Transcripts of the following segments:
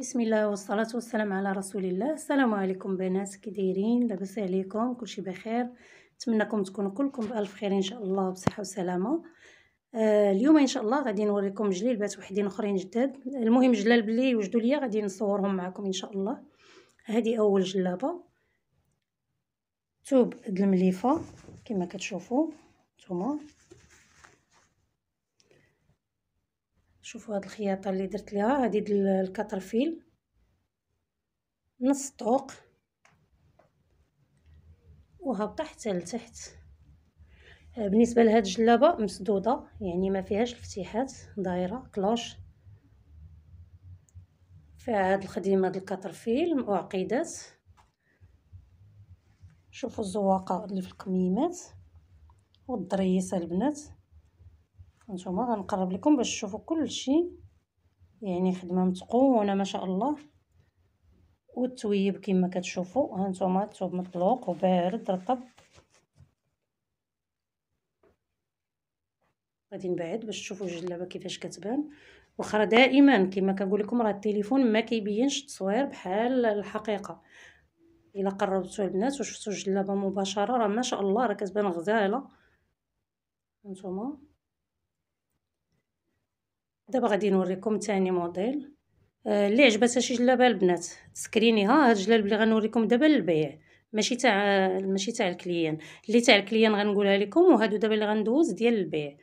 بسم الله والصلاة والسلام على رسول الله السلام عليكم بنات كي دايرين لاباس عليكم كلشي بخير نتمنىكم تكونوا كلكم بالف خير ان شاء الله بصحه وسلامه آه اليوم ان شاء الله غادي نوريكم جليلبات وحدين اخرين جداد المهم جلال بلي وجدوا ليا غادي نصورهم معكم ان شاء الله هذه اول جلابه ثوب المليفه كما كتشوفوا نتوما شوفوا هاد الخياطه اللي درت ليها هادي ديال الكاترفيل نص طوق وهابطة حتى لتحت آه، بالنسبه لهاد الجلابه مسدوده يعني ما فيهاش الفتيحات دايره كلوش فيها هاد الخديمه ديال الكاترفيل معقدات شوفوا الزواقه اللي في القميمات والضريسه البنات هانتوما غنقرب لكم باش تشوفوا كلشي يعني خدمه متقونه ما شاء الله والتويب كما كتشوفوا هانتوما الثوب مطلوق وبارد رطب غادي نبعد باش تشوفوا الجلابه كيفاش كتبان واخا دائما كما كنقول لكم راه التليفون ما كيبينش التصوير بحال الحقيقه الا قربتوا البنات وشفتوا الجلابه مباشره راه ما شاء الله راه كتبان غزاله هانتوما دابا غادي نوريكم ثاني موديل آه، اللي عجبتها شي جلابه البنات سكرينيها هاد الجلاب اللي غنوريكم دابا للبيع ماشي تاع ماشي تاع الكليان اللي تاع الكليان غنقولها لكم وهادو دابا اللي غندوز ديال البيع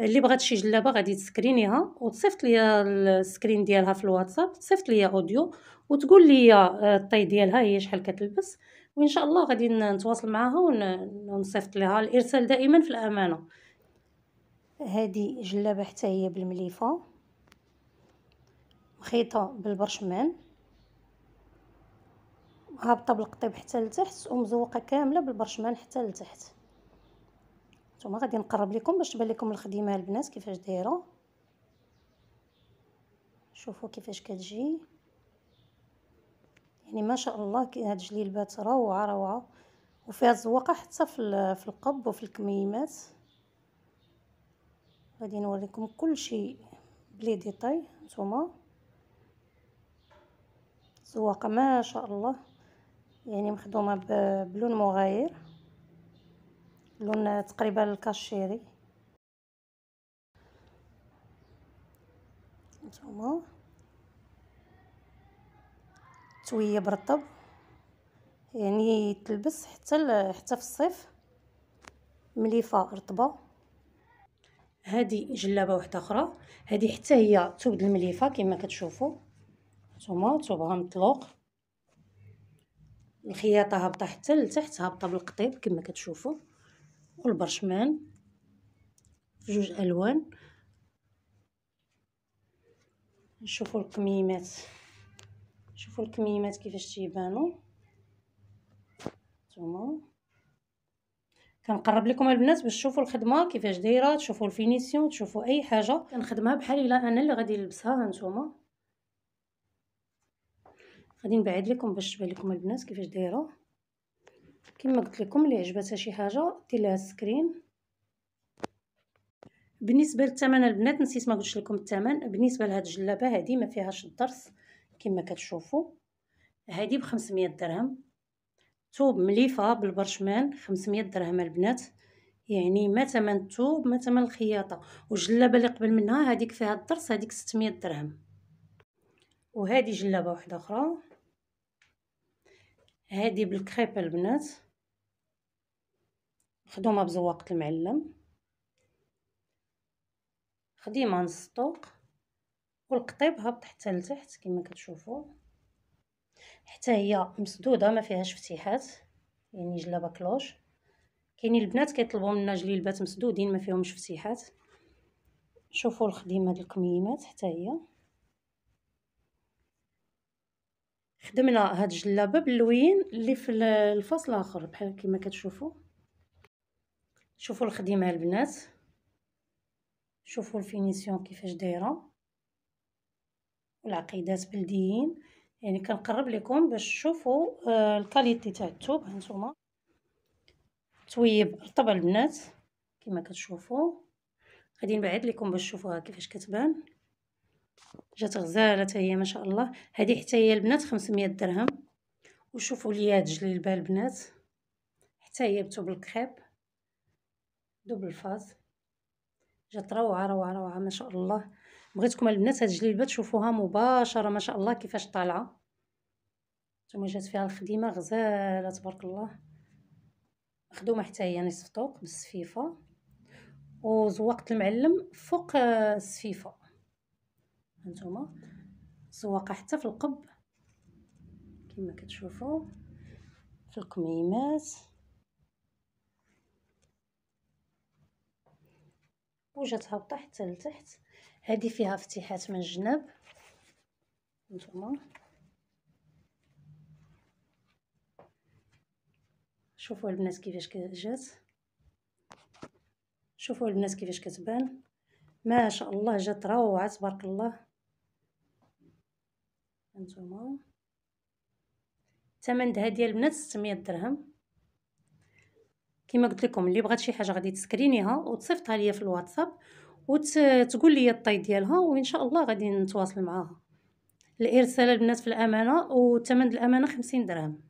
اللي بغات شي جلابه غادي تسكرينيها وتصيفط ليا السكرين ديالها في الواتساب تصيفط ليا اوديو وتقول ليا آه، الطي ديالها هي شحال كتلبس وان شاء الله غادي نتواصل معها ونصيفط لها الارسال دائما في الامانه هذه جلابه حتى هي بالمليفه مخيطه بالبرشمان هابطه بالقطيب حتى لتحت ومزوقه كامله بالبرشمان حتى لتحت نتوما غادي نقرب لكم باش تبان لكم الخديمه البنات كيفاش دايره شوفوا كيفاش كتجي يعني ما شاء الله هاد الجليبات روعه روعه وفيها الزواقة حتى في القب وفي الكميمات غادي نوريكم كلشي بلي ديطاي نتوما زواقه ما شاء الله يعني مخدومه بلون مغاير لون تقريبا الكاشيري نتوما تويه رطب يعني تلبس حتى حتى في الصيف مليفه رطبه هذه جلابه واحده اخرى هذه حتى هي ثوب المليفه كما كتشوفوا نتوما ثوبها مطلوق الخياطه هابطه حتى لتحت هابطه بالقطيب كما كتشوفوا والبرشمان في جوج الوان نشوفوا الكميمات شوفوا الكميمات كيفاش تيبانوا نتوما كنقرب لكم البنات باش تشوفوا الخدمه كيفاش دايره تشوفوا الفينيسيون تشوفوا اي حاجه كنخدمها بحال الا انا اللي غادي نلبسها هانتوما غادي نبعد لكم باش تبان لكم البنات كيفاش دايره كما قلت لكم اللي عجبتها شي حاجه دير لها سكرين بالنسبه للثمن البنات نسيت ما قلتش لكم الثمن بالنسبه لهاد الجلابه هذه ما فيهاش الضرس كما كتشوفوا هذه ب 500 درهم ثوب مليفه بالبرشمان 500 درهم البنات يعني ما ثمن الثوب ما ثمن الخياطه والجلابه اللي قبل منها هذيك فيها الضرس هذيك 600 درهم وهذه جلابه واحده اخرى هذه بالكريب البنات خدومه بزواقه المعلم خديمه نص الطوق والقطيب هابط حتى لتحت كما كتشوفوا حتى هي مسدوده ما فيهاش فتيحات يعني جلابه كلوش كاينين البنات كيطلبوا منا جليبات مسدودين ما فيهمش فتيحات شوفوا الخديمه ديال الكميمات حتى هي خدمنا هاد الجلابه باللوين اللي في الفصل الاخر بحال كما كتشوفوا شوفوا الخديمه البنات شوفوا الفينيسيون كيفاش دايره والعقيدات بلديين يعني كنقرب لكم باش تشوفوا آه، الكاليتي تاع الثوب هانتوما تويب رطب البنات كما كتشوفوا غادي نبعد لكم باش تشوفوها كيفاش كتبان جات غزاله حتى هي ما شاء الله هذه حتى هي البنات 500 درهم وشوفوا لي هاد البال البنات حتى هي بثوب الكريب دوبل فاز جات روعه روعه روعه ما شاء الله بغيتكم البنات هاد الجليبه تشوفوها مباشره ما شاء الله كيفاش طالعه نتوما جات فيها الخديمه غزاله تبارك الله خدومه حتى هي نصف طوق بالسفيفه وزوقت المعلم فوق آه، السفيفه هانتوما زواقه حتى في القب كما كتشوفوا في الكميمات وجاتها هابطه حتى لتحت هذه فيها فتيحات من الجناب نتوما شوفوا البنات كيفاش جات شوفوا البنات كيفاش كتبان ما شاء الله جات روعه تبارك الله هانتوما الثمن ديال ديال البنات 600 درهم كما قلت لكم اللي بغات شي حاجه غادي تسكرينيها وتصيفطها ليا في الواتساب وتقول لي الطي ديالها وان شاء الله غادي نتواصل معاها الارسال البنات في الامانه وثمن الامانه خمسين درهم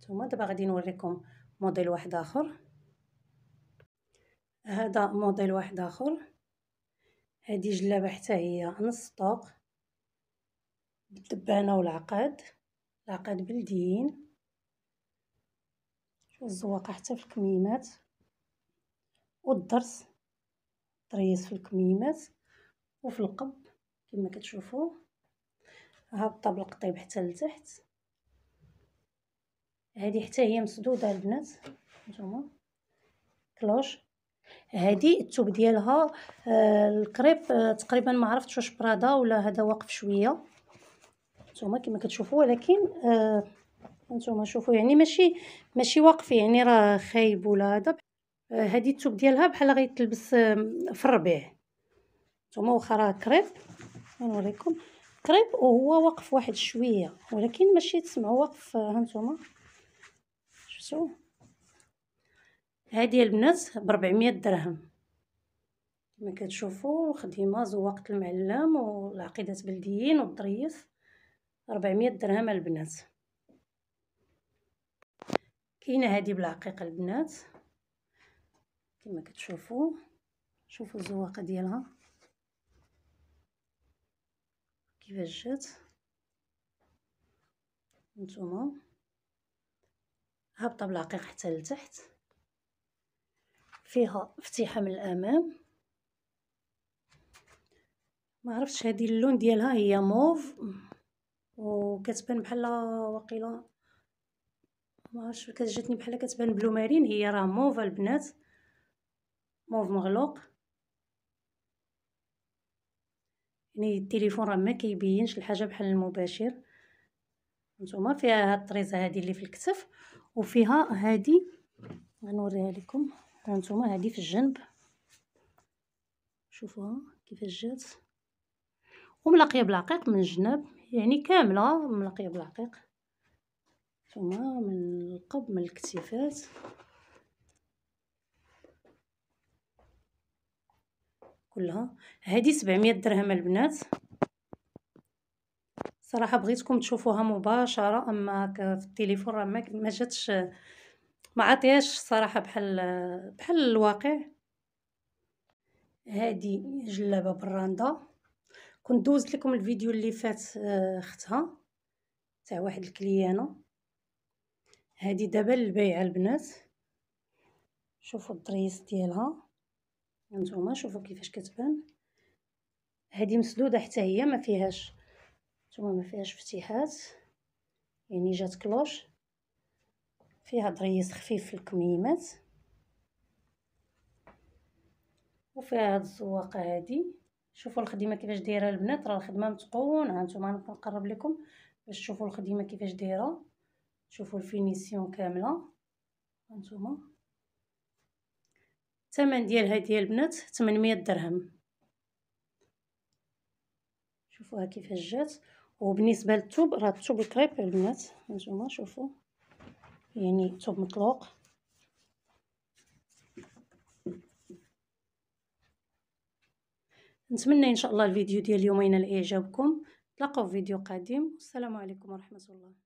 ثم دابا غادي نوريكم موديل واحد اخر هذا موديل واحد اخر هذه جلابه حتى هي نص طوق بالدبانه والعقاد العقاد بلديين شوف الزواقه حتى في الكميمات الضرس طريز في الكميمات وفي القب كما كتشوفوا هابطه بالقطيب حتى لتحت هذه حتى هي مسدوده البنات نتوما كلوش هذه الثوب ديالها آه الكريب آه تقريبا ما عرفتش واش برادا ولا هذا واقف شويه نتوما كما كتشوفوا ولكن آه نتوما شوفوا يعني ماشي ماشي واقف يعني راه خايب ولا هذا آه، هادي الثوب ديالها بحال غيتلبس في الربيع نتوما واخا راه كريب غنوريكم كريب وهو واقف واحد شويه ولكن ماشي تسمعوا واقف آه، ها نتوما شفتوا هادي البنات ب 400 درهم كما كتشوفوا الخدمه زواقه المعلم والعقيدات بلديين والضريف 400 درهم البنات كاينه هذه بالعقيقه البنات كما كتشوفوا شوفوا الزواقه ديالها كيفاش جات نتوما هابطه بالعقيق حتى لتحت فيها فتيحه من الامام ما عرفتش هذه اللون ديالها هي موف وكتبان بحال واقيله ما عرفتش كتجاتني بحال كتبان بلو مارين هي راه موف البنات موف مغلوق يعني التليفون راه ما كيبينش الحاجه بحال المباشر نتوما فيها هاد الطريزه هادي اللي في الكتف وفيها هادي غنوريها لكم هانتوما هادي في الجنب شوفوها كيفاش جات وملاقيه بلعقيق من الجناب يعني كامله ملاقيه بلعقيق نتوما من القب من الكتفات كلها هذه 700 درهم البنات صراحه بغيتكم تشوفوها مباشره اما في التليفون راه ما جاتش ما عطياش صراحه بحال بحال الواقع هذه جلابه براندا كنت دوزت لكم الفيديو اللي فات آه، اختها تاع واحد الكليانه هذه دابا للبيعه البنات شوفوا الدريس ديالها هانتوما شوفوا كيفاش كتبان هذه مسدوده حتى هي ما فيهاش نتوما ما فيهاش فتيحات يعني جات كلوش فيها دريس خفيف في الكميمات وفيها هاد الزواقه هادي شوفوا الخدمه كيفاش دايره البنات راه الخدمه متقون هانتوما نقرب لكم باش تشوفوا الخدمه كيفاش دايره شوفوا الفينيسيون كامله هانتوما الثمن ديال هذه البنات 800 درهم شوفوها كيفاش جات وبالنسبه للثوب راه الثوب الكريب البنات هانتوما شوفوا يعني ثوب مطلوق نتمنى ان شاء الله الفيديو ديال اليومين ينال اعجابكم تلاقاو في فيديو قادم والسلام عليكم ورحمه الله